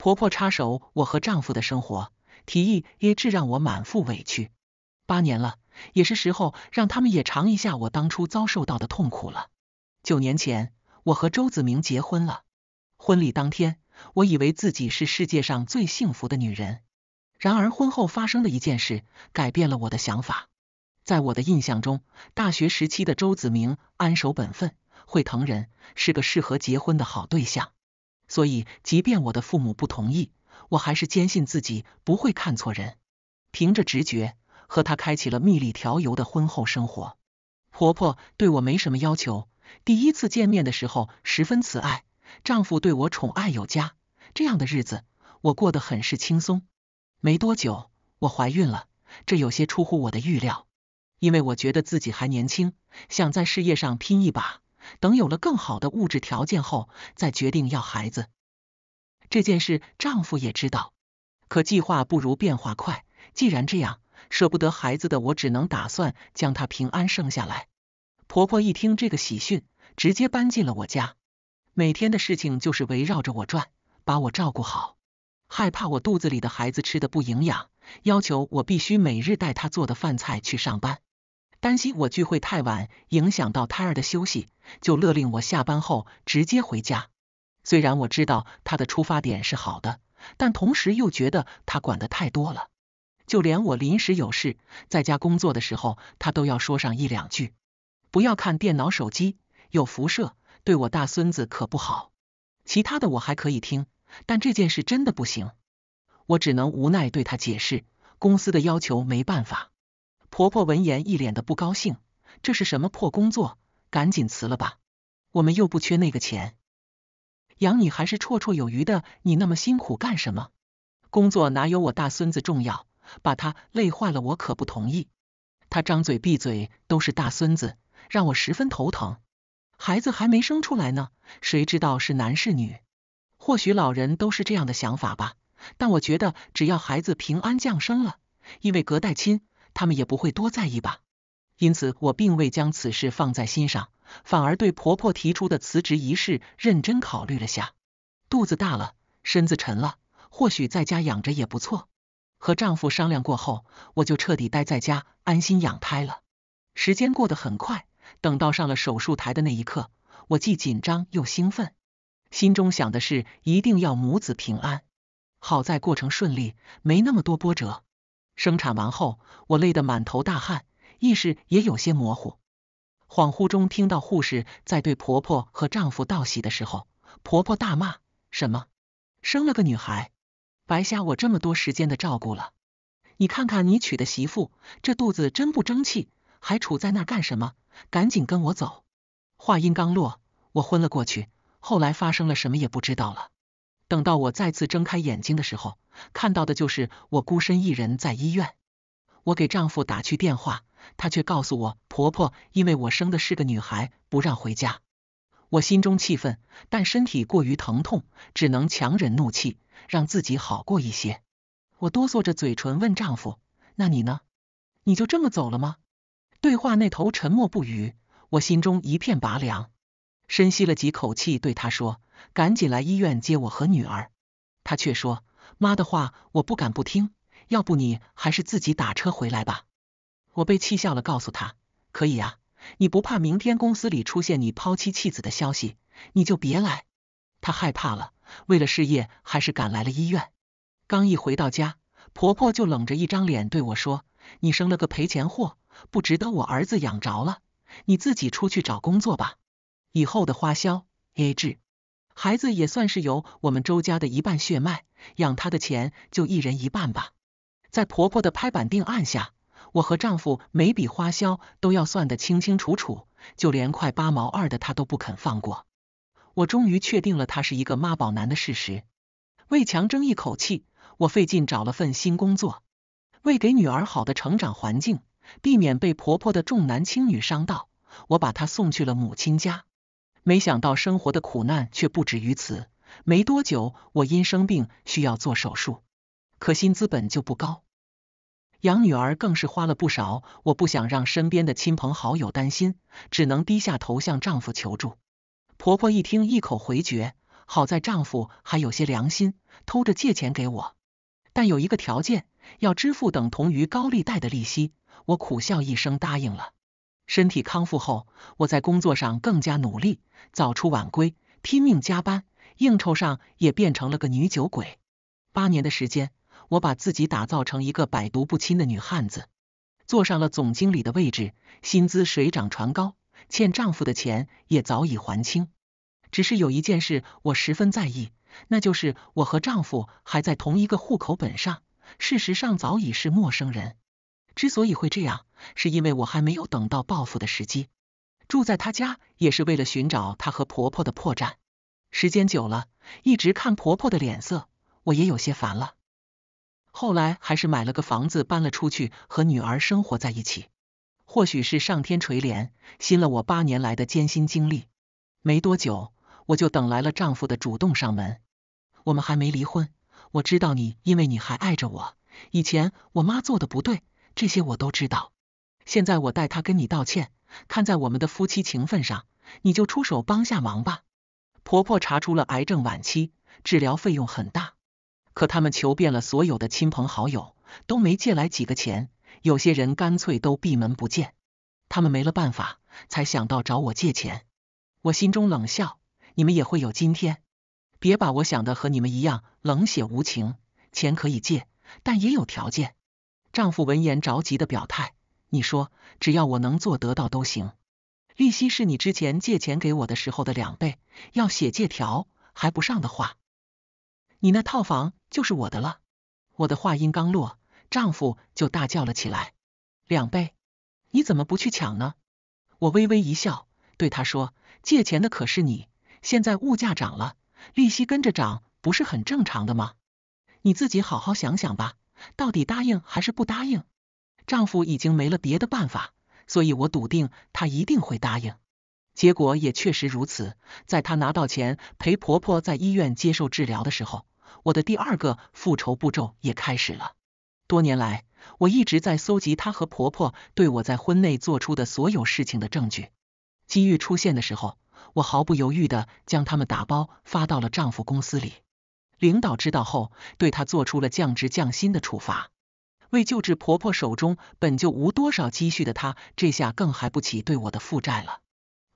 婆婆插手我和丈夫的生活，提议也致让我满腹委屈。八年了，也是时候让他们也尝一下我当初遭受到的痛苦了。九年前，我和周子明结婚了。婚礼当天，我以为自己是世界上最幸福的女人。然而，婚后发生的一件事改变了我的想法。在我的印象中，大学时期的周子明安守本分，会疼人，是个适合结婚的好对象。所以，即便我的父母不同意，我还是坚信自己不会看错人。凭着直觉，和他开启了蜜里调油的婚后生活。婆婆对我没什么要求，第一次见面的时候十分慈爱，丈夫对我宠爱有加，这样的日子我过得很是轻松。没多久，我怀孕了，这有些出乎我的预料，因为我觉得自己还年轻，想在事业上拼一把。等有了更好的物质条件后，再决定要孩子这件事，丈夫也知道。可计划不如变化快，既然这样，舍不得孩子的我，只能打算将他平安生下来。婆婆一听这个喜讯，直接搬进了我家，每天的事情就是围绕着我转，把我照顾好，害怕我肚子里的孩子吃的不营养，要求我必须每日带他做的饭菜去上班。担心我聚会太晚，影响到胎儿的休息，就勒令我下班后直接回家。虽然我知道他的出发点是好的，但同时又觉得他管的太多了。就连我临时有事，在家工作的时候，他都要说上一两句：“不要看电脑、手机，有辐射，对我大孙子可不好。”其他的我还可以听，但这件事真的不行。我只能无奈对他解释：“公司的要求没办法。”婆婆闻言一脸的不高兴，这是什么破工作，赶紧辞了吧，我们又不缺那个钱，养你还是绰绰有余的，你那么辛苦干什么？工作哪有我大孙子重要，把他累坏了我可不同意，他张嘴闭嘴都是大孙子，让我十分头疼，孩子还没生出来呢，谁知道是男是女？或许老人都是这样的想法吧，但我觉得只要孩子平安降生了，因为隔代亲。他们也不会多在意吧，因此我并未将此事放在心上，反而对婆婆提出的辞职仪式认真考虑了下。肚子大了，身子沉了，或许在家养着也不错。和丈夫商量过后，我就彻底待在家安心养胎了。时间过得很快，等到上了手术台的那一刻，我既紧张又兴奋，心中想的是一定要母子平安。好在过程顺利，没那么多波折。生产完后，我累得满头大汗，意识也有些模糊。恍惚中听到护士在对婆婆和丈夫道喜的时候，婆婆大骂：“什么？生了个女孩，白瞎我这么多时间的照顾了！你看看你娶的媳妇，这肚子真不争气，还杵在那干什么？赶紧跟我走！”话音刚落，我昏了过去，后来发生了什么也不知道了。等到我再次睁开眼睛的时候，看到的就是我孤身一人在医院。我给丈夫打去电话，他却告诉我婆婆因为我生的是个女孩，不让回家。我心中气愤，但身体过于疼痛，只能强忍怒气，让自己好过一些。我哆嗦着嘴唇问丈夫：“那你呢？你就这么走了吗？”对话那头沉默不语，我心中一片拔凉。深吸了几口气，对他说。赶紧来医院接我和女儿，他却说妈的话我不敢不听，要不你还是自己打车回来吧。我被气笑了，告诉他可以啊，你不怕明天公司里出现你抛妻弃子的消息，你就别来。他害怕了，为了事业还是赶来了医院。刚一回到家，婆婆就冷着一张脸对我说：“你生了个赔钱货，不值得我儿子养着了，你自己出去找工作吧，以后的花销 AA 制。”孩子也算是有我们周家的一半血脉，养他的钱就一人一半吧。在婆婆的拍板定案下，我和丈夫每笔花销都要算得清清楚楚，就连块八毛二的他都不肯放过。我终于确定了他是一个妈宝男的事实。为强争一口气，我费劲找了份新工作。为给女儿好的成长环境，避免被婆婆的重男轻女伤到，我把她送去了母亲家。没想到生活的苦难却不止于此。没多久，我因生病需要做手术，可薪资本就不高，养女儿更是花了不少。我不想让身边的亲朋好友担心，只能低下头向丈夫求助。婆婆一听，一口回绝。好在丈夫还有些良心，偷着借钱给我，但有一个条件，要支付等同于高利贷的利息。我苦笑一声，答应了。身体康复后，我在工作上更加努力，早出晚归，拼命加班，应酬上也变成了个女酒鬼。八年的时间，我把自己打造成一个百毒不侵的女汉子，坐上了总经理的位置，薪资水涨船高，欠丈夫的钱也早已还清。只是有一件事我十分在意，那就是我和丈夫还在同一个户口本上，事实上早已是陌生人。之所以会这样，是因为我还没有等到报复的时机。住在他家也是为了寻找他和婆婆的破绽。时间久了，一直看婆婆的脸色，我也有些烦了。后来还是买了个房子，搬了出去，和女儿生活在一起。或许是上天垂怜，心了我八年来的艰辛经历。没多久，我就等来了丈夫的主动上门。我们还没离婚，我知道你，因为你还爱着我。以前我妈做的不对。这些我都知道。现在我代他跟你道歉，看在我们的夫妻情分上，你就出手帮下忙吧。婆婆查出了癌症晚期，治疗费用很大，可他们求遍了所有的亲朋好友，都没借来几个钱，有些人干脆都闭门不见。他们没了办法，才想到找我借钱。我心中冷笑，你们也会有今天。别把我想的和你们一样冷血无情，钱可以借，但也有条件。丈夫闻言着急的表态：“你说，只要我能做得到都行。利息是你之前借钱给我的时候的两倍，要写借条，还不上的话，你那套房就是我的了。”我的话音刚落，丈夫就大叫了起来：“两倍？你怎么不去抢呢？”我微微一笑，对他说：“借钱的可是你，现在物价涨了，利息跟着涨，不是很正常的吗？你自己好好想想吧。”到底答应还是不答应？丈夫已经没了别的办法，所以我笃定他一定会答应。结果也确实如此。在他拿到钱陪婆婆在医院接受治疗的时候，我的第二个复仇步骤也开始了。多年来，我一直在搜集她和婆婆对我在婚内做出的所有事情的证据。机遇出现的时候，我毫不犹豫的将他们打包发到了丈夫公司里。领导知道后，对她做出了降职降薪的处罚。为救治婆婆，手中本就无多少积蓄的她，这下更还不起对我的负债了。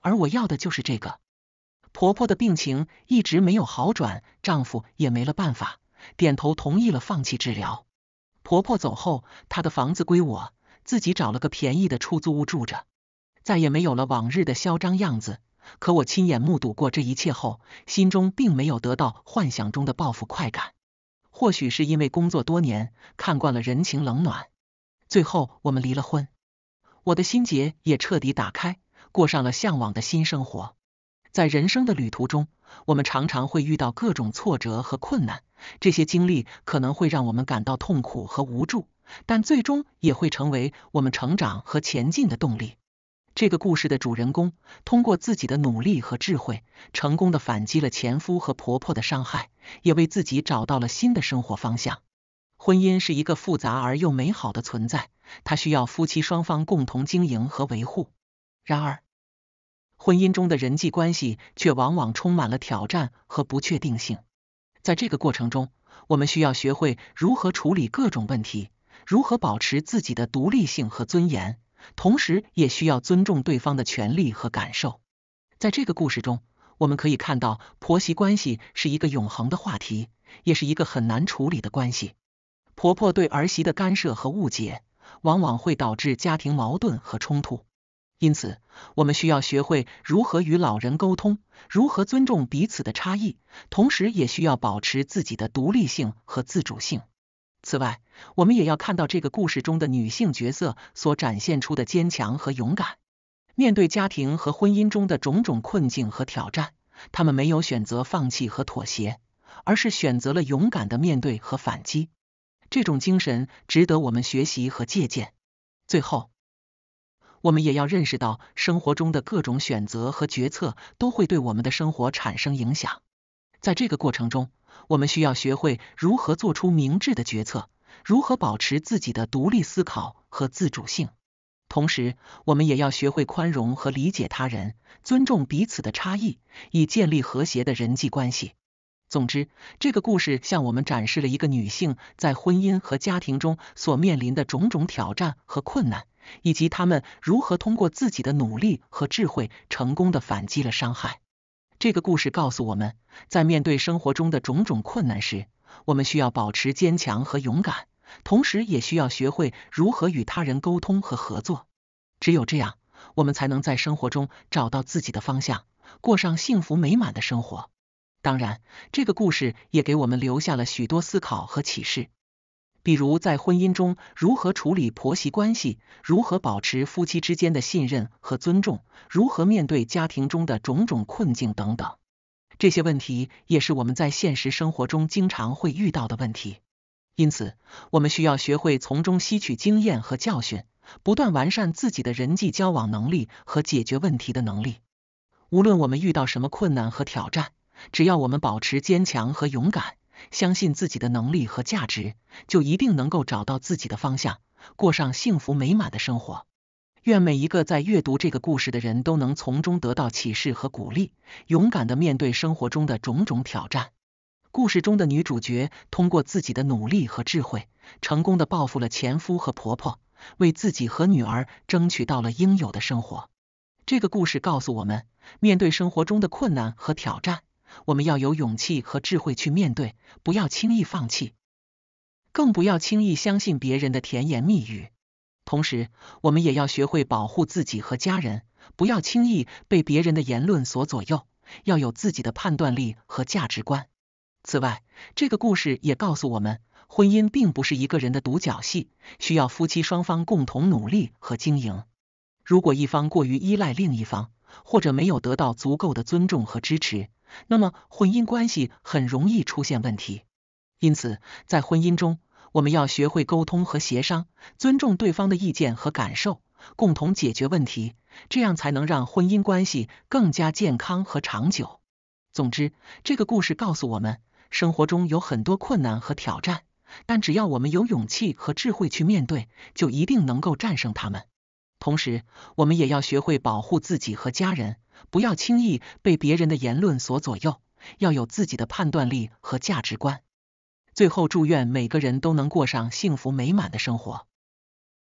而我要的就是这个。婆婆的病情一直没有好转，丈夫也没了办法，点头同意了放弃治疗。婆婆走后，她的房子归我，自己找了个便宜的出租屋住着，再也没有了往日的嚣张样子。可我亲眼目睹过这一切后，心中并没有得到幻想中的报复快感。或许是因为工作多年，看惯了人情冷暖。最后我们离了婚，我的心结也彻底打开，过上了向往的新生活。在人生的旅途中，我们常常会遇到各种挫折和困难，这些经历可能会让我们感到痛苦和无助，但最终也会成为我们成长和前进的动力。这个故事的主人公通过自己的努力和智慧，成功的反击了前夫和婆婆的伤害，也为自己找到了新的生活方向。婚姻是一个复杂而又美好的存在，它需要夫妻双方共同经营和维护。然而，婚姻中的人际关系却往往充满了挑战和不确定性。在这个过程中，我们需要学会如何处理各种问题，如何保持自己的独立性和尊严。同时，也需要尊重对方的权利和感受。在这个故事中，我们可以看到，婆媳关系是一个永恒的话题，也是一个很难处理的关系。婆婆对儿媳的干涉和误解，往往会导致家庭矛盾和冲突。因此，我们需要学会如何与老人沟通，如何尊重彼此的差异，同时也需要保持自己的独立性和自主性。此外，我们也要看到这个故事中的女性角色所展现出的坚强和勇敢。面对家庭和婚姻中的种种困境和挑战，她们没有选择放弃和妥协，而是选择了勇敢的面对和反击。这种精神值得我们学习和借鉴。最后，我们也要认识到，生活中的各种选择和决策都会对我们的生活产生影响。在这个过程中，我们需要学会如何做出明智的决策，如何保持自己的独立思考和自主性。同时，我们也要学会宽容和理解他人，尊重彼此的差异，以建立和谐的人际关系。总之，这个故事向我们展示了一个女性在婚姻和家庭中所面临的种种挑战和困难，以及她们如何通过自己的努力和智慧，成功的反击了伤害。这个故事告诉我们，在面对生活中的种种困难时，我们需要保持坚强和勇敢，同时也需要学会如何与他人沟通和合作。只有这样，我们才能在生活中找到自己的方向，过上幸福美满的生活。当然，这个故事也给我们留下了许多思考和启示。比如，在婚姻中如何处理婆媳关系，如何保持夫妻之间的信任和尊重，如何面对家庭中的种种困境等等，这些问题也是我们在现实生活中经常会遇到的问题。因此，我们需要学会从中吸取经验和教训，不断完善自己的人际交往能力和解决问题的能力。无论我们遇到什么困难和挑战，只要我们保持坚强和勇敢。相信自己的能力和价值，就一定能够找到自己的方向，过上幸福美满的生活。愿每一个在阅读这个故事的人都能从中得到启示和鼓励，勇敢的面对生活中的种种挑战。故事中的女主角通过自己的努力和智慧，成功的报复了前夫和婆婆，为自己和女儿争取到了应有的生活。这个故事告诉我们，面对生活中的困难和挑战。我们要有勇气和智慧去面对，不要轻易放弃，更不要轻易相信别人的甜言蜜语。同时，我们也要学会保护自己和家人，不要轻易被别人的言论所左右，要有自己的判断力和价值观。此外，这个故事也告诉我们，婚姻并不是一个人的独角戏，需要夫妻双方共同努力和经营。如果一方过于依赖另一方，或者没有得到足够的尊重和支持，那么婚姻关系很容易出现问题，因此在婚姻中，我们要学会沟通和协商，尊重对方的意见和感受，共同解决问题，这样才能让婚姻关系更加健康和长久。总之，这个故事告诉我们，生活中有很多困难和挑战，但只要我们有勇气和智慧去面对，就一定能够战胜他们。同时，我们也要学会保护自己和家人。不要轻易被别人的言论所左右，要有自己的判断力和价值观。最后，祝愿每个人都能过上幸福美满的生活。